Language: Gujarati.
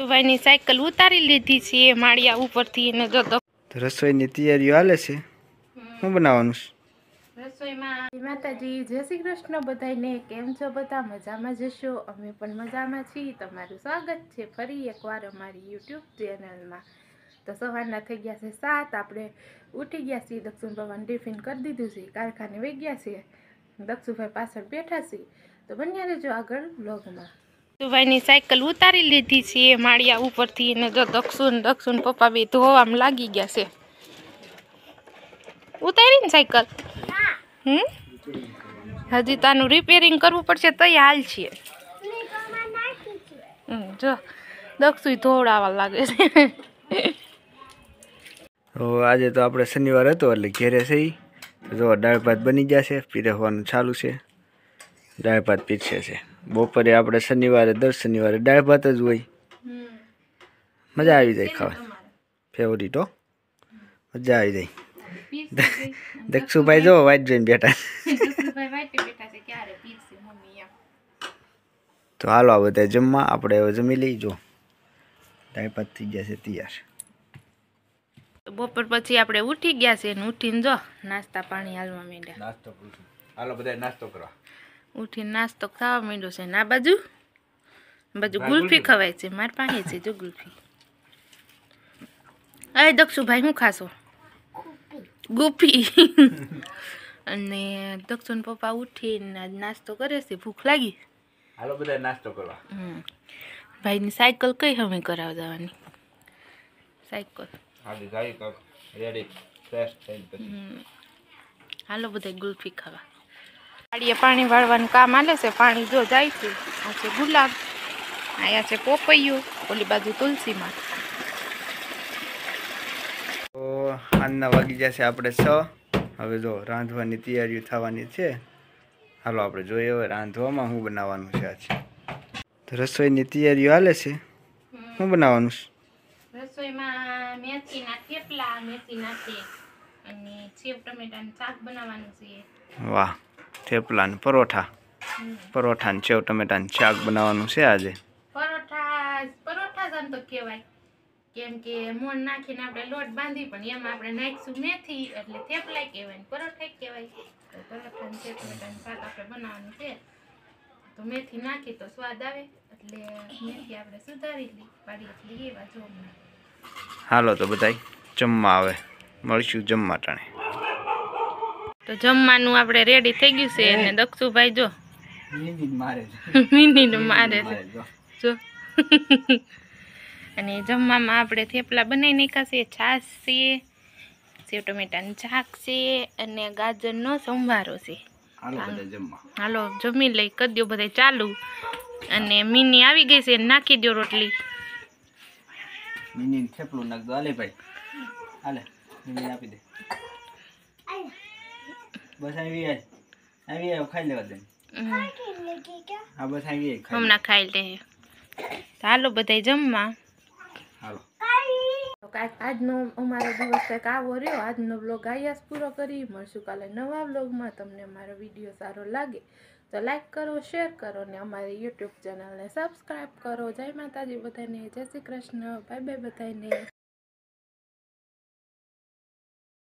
ધોવાઈની સાયકલ ઉતારી લીધી છે માળિયા ઉપરથી એને જો રસોઈની તૈયારીઓ હાલે છે શું બનાવવાનું છે રસોઈમાં માતાજી જય શ્રી કૃષ્ણ બધાને કેમ છો બધા મજામાં જશો અમે પણ મજામાં છીએ તમારું સ્વાગત છે ફરી એકવાર અમારી યુટ્યુબ ચેનલમાં તો સવારના થઈ ગયા છે સાત આપણે ઉઠી ગયા છીએ દક્ષિણ ટિફિન કરી દીધું છે કારખાને વહી ગયા છીએ દક્ષુભાઈ પાછળ બેઠા છીએ તો બન્યા રહેજો આગળ બ્લોગમાં સુભાઈની સાયકલ ઉતારી લીધી છે માળિયા ઉપરથી એને જો દક્ષુન દક્ષુન પપ્પા બે ધોવામાં લાગી ગયા છે ઉતારી ને સાયકલ હમ હજી તો આનું રિપેરિંગ કરવું પડશે તો હાલ છીએ જો દક્ષુ ધોવડાવવા લાગે છે આજે તો આપણે શનિવાર હતો એટલે ઘેરે થઈ જો દાળ ભાત બની ગયા છે પીરવવાનું ચાલુ છે દાળ ભાત પીરસે છે બપોરે આપણે શનિવારે દર શનિવારે દાળ ભાત જ હોય મજા આવી જાય ખાવા ફેવરિટ હો મજા આવી જાય દક્ષુભાઈ જો વાઇટ જોઈને બેઠા તો હાલો આ બધા જમવા આપણે હવે જમી લઈ જો દાળ ભાત થઈ ગયા છે તૈયાર બપોર પછી આપણે ઉઠી ગયા છે ઉઠીને જો નાસ્તા પાણી હાલવા માંડ્યા નાસ્તો હાલો બધા નાસ્તો કરવા ઉઠીને નાસ્તો ખાવા માંડ્યો છે ના બાજુ બાજુ ગુલ્ફી ખવાય છે મારી પાસે છે જો ગુલ્ફી અરે દક્ષુભાઈ શું ખાશો ગુફી અને દક્ષુન પપ્પા ઉઠીને નાસ્તો કરે છે ભૂખ લાગી હાલો બધા નાસ્તો કરવા ભાઈની સાયકલ કઈ હવે કરાવ જવાની સાયકલ રેડી હાલો બધા ગુલ્ફી ખાવા વાડીએ પાણી વાળવાનું કામ આલે છે પાણી જો જાય છે આ છે ગુલાબ અહીંયા છે પોપૈયું ઓલી બાજુ તુલસીમાં તો આજના વાગી જશે આપણે છ હવે જો રાંધવાની તૈયારીઓ થવાની છે હાલો આપણે જોઈએ હવે રાંધવામાં શું બનાવવાનું છે આજે તો રસોઈની તૈયારીઓ હાલે છે શું બનાવવાનું છે રસોઈમાં મેથીના થેપલા મેથીના છે અને સેવ ટમેટાનું શાક બનાવવાનું છે વાહ થેપલા ને પરોઠા પરોઠા ને સેવ ટમેટા ને શાક બનાવવાનું છે આજે પરોઠા પરોઠા જ તો કહેવાય કેમ કે નાખીને આપણે લોટ બાંધી પણ એમાં આપણે નાખીશું મેથી એટલે થેપલા કહેવાય ને પરોઠા કહેવાય તો શાક આપણે બનાવવાનું છે તો મેથી નાખી તો સ્વાદ આવે એટલે મેથી આપણે સુધારી લઈ પાડી હાલો તો બધાય જમવા આવે મળીશું જમવા ટાણે તો જમવાનું આપણે રેડી થઈ ગયું છે અને દક્ષુભાઈ જો મીની મારે છે જો અને જમવામાં આપણે થેપલા બનાવી નાખ્યા છે છાશ છે સેવ ટમેટાની છાક છે અને ગાજરનો સંભારો છે હાલો જમી લઈ કરી દો બધા ચાલુ અને મીની આવી ગઈ છે નાખી દો રોટલી મીની થેપલું નાખ દો હાલે ભાઈ હાલે મીની આપી દે બસ હમણાં ખાઈ લે ચાલો બધા જમવા તો કાંઈક આજનો અમારો દિવસ કંઈક આવો રહ્યો આજનો બ્લોગ આયાસ પૂરો કરી મળશું કાલે નવા બ્લોગમાં તમને મારો વિડીયો સારો લાગે તો લાઈક કરો શેર કરો ને અમારી યુટ્યુબ ચેનલને સબસ્ક્રાઈબ કરો જય માતાજી બધાને જય શ્રી કૃષ્ણ ભાઈ બાય બધાને